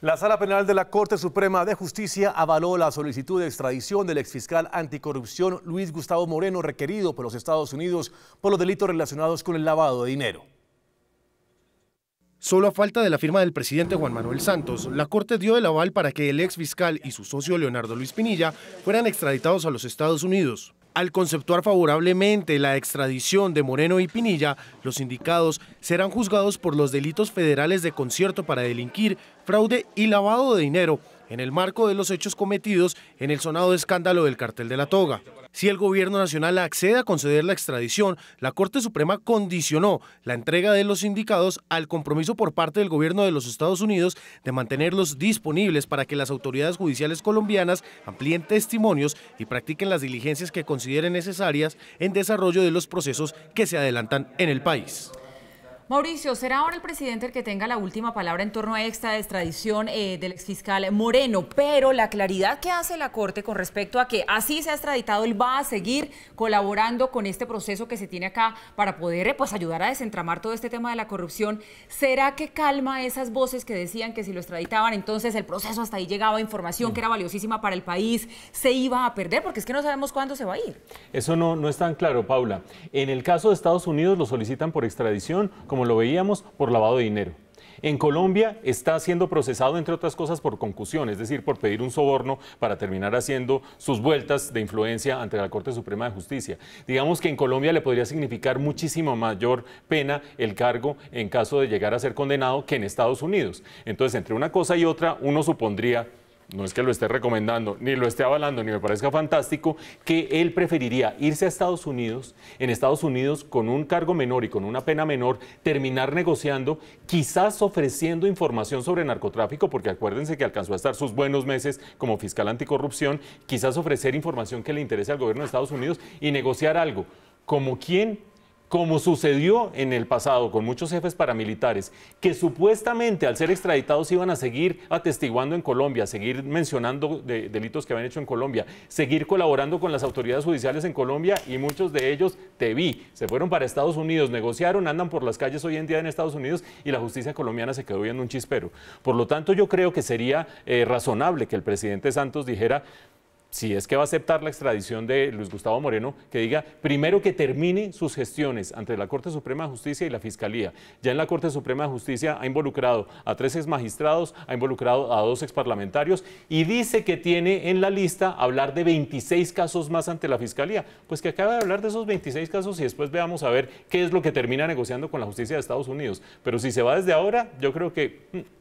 La Sala Penal de la Corte Suprema de Justicia avaló la solicitud de extradición del exfiscal anticorrupción Luis Gustavo Moreno requerido por los Estados Unidos por los delitos relacionados con el lavado de dinero. Solo a falta de la firma del presidente Juan Manuel Santos, la Corte dio el aval para que el exfiscal y su socio Leonardo Luis Pinilla fueran extraditados a los Estados Unidos. Al conceptuar favorablemente la extradición de Moreno y Pinilla, los sindicados serán juzgados por los delitos federales de concierto para delinquir, fraude y lavado de dinero en el marco de los hechos cometidos en el sonado de escándalo del cartel de la toga. Si el gobierno nacional accede a conceder la extradición, la Corte Suprema condicionó la entrega de los sindicados al compromiso por parte del gobierno de los Estados Unidos de mantenerlos disponibles para que las autoridades judiciales colombianas amplíen testimonios y practiquen las diligencias que consideren necesarias en desarrollo de los procesos que se adelantan en el país. Mauricio, será ahora el presidente el que tenga la última palabra en torno a esta extradición eh, del exfiscal Moreno, pero la claridad que hace la Corte con respecto a que así se ha extraditado, él va a seguir colaborando con este proceso que se tiene acá para poder eh, pues, ayudar a desentramar todo este tema de la corrupción, ¿será que calma esas voces que decían que si lo extraditaban entonces el proceso hasta ahí llegaba, información que era valiosísima para el país, se iba a perder? Porque es que no sabemos cuándo se va a ir. Eso no, no es tan claro, Paula. En el caso de Estados Unidos lo solicitan por extradición, como lo veíamos, por lavado de dinero. En Colombia está siendo procesado, entre otras cosas, por concusión, es decir, por pedir un soborno para terminar haciendo sus vueltas de influencia ante la Corte Suprema de Justicia. Digamos que en Colombia le podría significar muchísimo mayor pena el cargo en caso de llegar a ser condenado que en Estados Unidos. Entonces, entre una cosa y otra, uno supondría no es que lo esté recomendando, ni lo esté avalando, ni me parezca fantástico, que él preferiría irse a Estados Unidos, en Estados Unidos con un cargo menor y con una pena menor, terminar negociando, quizás ofreciendo información sobre narcotráfico, porque acuérdense que alcanzó a estar sus buenos meses como fiscal anticorrupción, quizás ofrecer información que le interese al gobierno de Estados Unidos y negociar algo. Como quién? como sucedió en el pasado con muchos jefes paramilitares, que supuestamente al ser extraditados iban a seguir atestiguando en Colombia, seguir mencionando delitos que habían hecho en Colombia, seguir colaborando con las autoridades judiciales en Colombia y muchos de ellos, te vi, se fueron para Estados Unidos, negociaron, andan por las calles hoy en día en Estados Unidos y la justicia colombiana se quedó viendo un chispero. Por lo tanto, yo creo que sería eh, razonable que el presidente Santos dijera, si es que va a aceptar la extradición de Luis Gustavo Moreno, que diga primero que termine sus gestiones ante la Corte Suprema de Justicia y la Fiscalía. Ya en la Corte Suprema de Justicia ha involucrado a tres magistrados, ha involucrado a dos exparlamentarios y dice que tiene en la lista hablar de 26 casos más ante la Fiscalía. Pues que acaba de hablar de esos 26 casos y después veamos a ver qué es lo que termina negociando con la justicia de Estados Unidos. Pero si se va desde ahora, yo creo que mm,